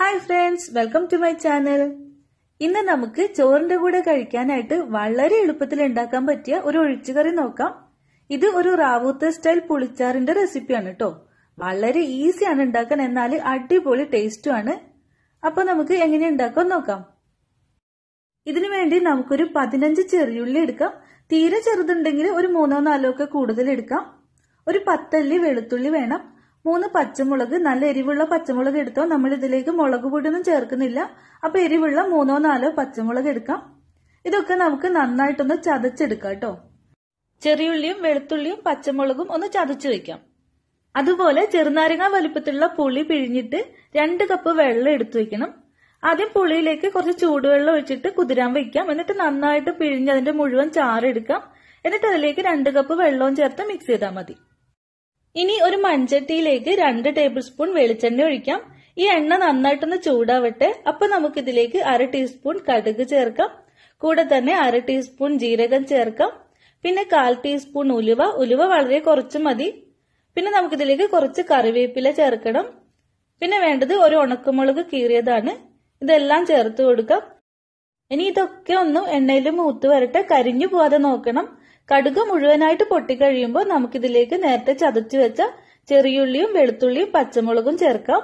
hi friends welcome to my channel ഇന്ന് നമുക്ക് ചോറിന്റെ കൂടെ കഴിക്കാനായിട്ട് വളരെ എളുപ്പത്തിൽ ഉണ്ടാക്കാൻ പറ്റിയ ഒരു ഒഴിച്ചുകറി നോക്കാം ഇത് ഒരു റാവൂത്ത സ്റ്റൈൽ പുളിച്ചാറിന്റെ റെസിപ്പിയാണ് കേട്ടോ വളരെ ഈസിയാണ് ഉണ്ടാക്കാൻ എന്നാൽ അടിപൊളി ടേസ്റ്റും ആണ് അപ്പൊ നമുക്ക് എങ്ങനെ ഉണ്ടാക്കാൻ നോക്കാം ഇതിനു വേണ്ടി നമുക്കൊരു പതിനഞ്ച് ചെറിയുള്ളി എടുക്കാം തീരെ ചെറുതുണ്ടെങ്കിൽ ഒരു മൂന്നോ നാലോ ഒക്കെ കൂടുതൽ എടുക്കാം ഒരു പത്തല്ലി വെളുത്തുള്ളി വേണം മൂന്ന് പച്ചമുളക് നല്ല എരിവുള്ള പച്ചമുളക് എടുത്തോ നമ്മൾ ഇതിലേക്ക് മുളക് പൊടിയൊന്നും ചേർക്കുന്നില്ല അപ്പൊ എരിവുള്ള മൂന്നോ നാലോ പച്ചമുളക് എടുക്കാം ഇതൊക്കെ നമുക്ക് നന്നായിട്ടൊന്ന് ചതച്ചെടുക്കാം കേട്ടോ ചെറിയുള്ളിയും വെളുത്തുള്ളിയും പച്ചമുളകും ഒന്ന് ചതച്ചു വെക്കാം അതുപോലെ ചെറുനാരങ്ങ വലുപ്പത്തിലുള്ള പുളി പിഴിഞ്ഞിട്ട് രണ്ട് കപ്പ് വെള്ളം എടുത്തു വെക്കണം ആദ്യം പുളിയിലേക്ക് കുറച്ച് ചൂടുവെള്ളം ഒഴിച്ചിട്ട് കുതിരാൻ വെക്കാം എന്നിട്ട് നന്നായിട്ട് പിഴിഞ്ഞ് അതിന്റെ മുഴുവൻ ചാറെടുക്കാം എന്നിട്ട് അതിലേക്ക് രണ്ട് കപ്പ് വെള്ളവും ചേർത്ത് മിക്സ് ചെയ്താൽ മതി ഇനി ഒരു മൺചട്ടിയിലേക്ക് രണ്ട് ടേബിൾ സ്പൂൺ വെളിച്ചെണ്ണ ഒഴിക്കാം ഈ എണ്ണ നന്നായിട്ടൊന്ന് ചൂടാവട്ടെ അപ്പൊ നമുക്ക് ഇതിലേക്ക് അര ടീസ്പൂൺ കടുക് ചേർക്കാം കൂടെ തന്നെ അര ടീസ്പൂൺ ജീരകം ചേർക്കാം പിന്നെ കാൽ ടീസ്പൂൺ ഉലുവ ഉലുവ വളരെ കുറച്ച് മതി പിന്നെ നമുക്ക് ഇതിലേക്ക് കുറച്ച് കറിവേപ്പില ചേർക്കണം പിന്നെ വേണ്ടത് ഒരു ഉണക്കമുളക് കീറിയതാണ് ഇതെല്ലാം ചേർത്ത് കൊടുക്കാം ഇനി ഇതൊക്കെ ഒന്ന് എണ്ണയിൽ മൂത്ത് വരട്ടെ കരിഞ്ഞു പോവാതെ നോക്കണം കടുക് മുഴുവനായിട്ട് പൊട്ടിക്കഴിയുമ്പോൾ നമുക്കിതിലേക്ക് നേരത്തെ ചതച്ചു വെച്ച ചെറിയുള്ളിയും വെളുത്തുള്ളിയും പച്ചമുളകും ചേർക്കാം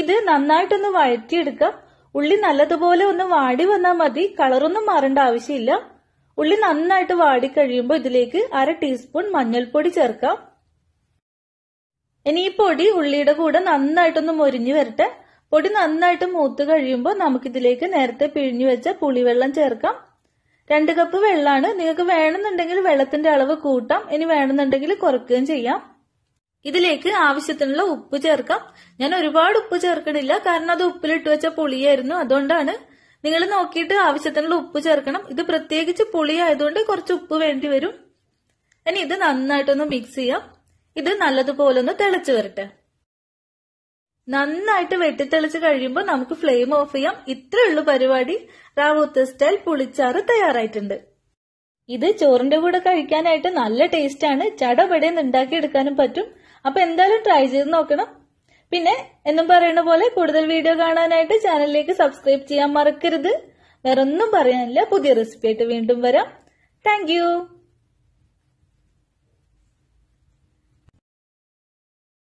ഇത് നന്നായിട്ടൊന്ന് വഴറ്റിയെടുക്കാം ഉള്ളി നല്ലതുപോലെ ഒന്ന് വാടി വന്നാൽ മതി കളറൊന്നും മാറേണ്ട ആവശ്യമില്ല ഉള്ളി നന്നായിട്ട് വാടി കഴിയുമ്പോൾ ഇതിലേക്ക് അര ടീസ്പൂൺ മഞ്ഞൾപ്പൊടി ചേർക്കാം ഇനി ഈ പൊടി ഉള്ളിയുടെ കൂടെ നന്നായിട്ടൊന്ന് മൊരിഞ്ഞു വരട്ടെ പൊടി നന്നായിട്ട് മൂത്ത് കഴിയുമ്പോൾ നമുക്കിതിലേക്ക് നേരത്തെ പിഴിഞ്ഞു വെച്ച പുളിവെള്ളം ചേർക്കാം രണ്ട് കപ്പ് വെള്ളമാണ് നിങ്ങൾക്ക് വേണമെന്നുണ്ടെങ്കിൽ വെള്ളത്തിന്റെ അളവ് കൂട്ടാം ഇനി വേണമെന്നുണ്ടെങ്കിൽ കുറക്കുകയും ചെയ്യാം ഇതിലേക്ക് ആവശ്യത്തിനുള്ള ഉപ്പ് ചേർക്കാം ഞാൻ ഒരുപാട് ഉപ്പ് ചേർക്കണില്ല കാരണം അത് ഉപ്പിലിട്ട് വെച്ച പുളിയായിരുന്നു അതുകൊണ്ടാണ് നിങ്ങൾ നോക്കിയിട്ട് ആവശ്യത്തിനുള്ള ഉപ്പ് ചേർക്കണം ഇത് പ്രത്യേകിച്ച് പുളി ആയതുകൊണ്ട് കുറച്ച് ഉപ്പ് വേണ്ടി വരും ഇനി ഇത് നന്നായിട്ടൊന്ന് മിക്സ് ചെയ്യാം ഇത് നല്ലതുപോലെ ഒന്ന് തിളച്ചു വരട്ടെ നന്നായിട്ട് വെട്ടിത്തെളിച്ച് കഴിയുമ്പോൾ നമുക്ക് ഫ്ലെയിം ഓഫ് ചെയ്യാം ഇത്രേ ഉള്ളൂ പരിപാടി റാവൂത്ത് സ്റ്റൈൽ പുളിച്ചാറ് തയ്യാറായിട്ടുണ്ട് ഇത് ചോറിന്റെ കൂടെ കഴിക്കാനായിട്ട് നല്ല ടേസ്റ്റ് ആണ് ചടപടയെന്ന് ഉണ്ടാക്കിയെടുക്കാനും പറ്റും അപ്പൊ എന്തായാലും ട്രൈ ചെയ്ത് നോക്കണം പിന്നെ എന്നും പറയുന്ന പോലെ കൂടുതൽ വീഡിയോ കാണാനായിട്ട് ചാനലിലേക്ക് സബ്സ്ക്രൈബ് ചെയ്യാൻ മറക്കരുത് വേറൊന്നും പറയാനില്ല പുതിയ റെസിപ്പി ആയിട്ട് വീണ്ടും വരാം താങ്ക്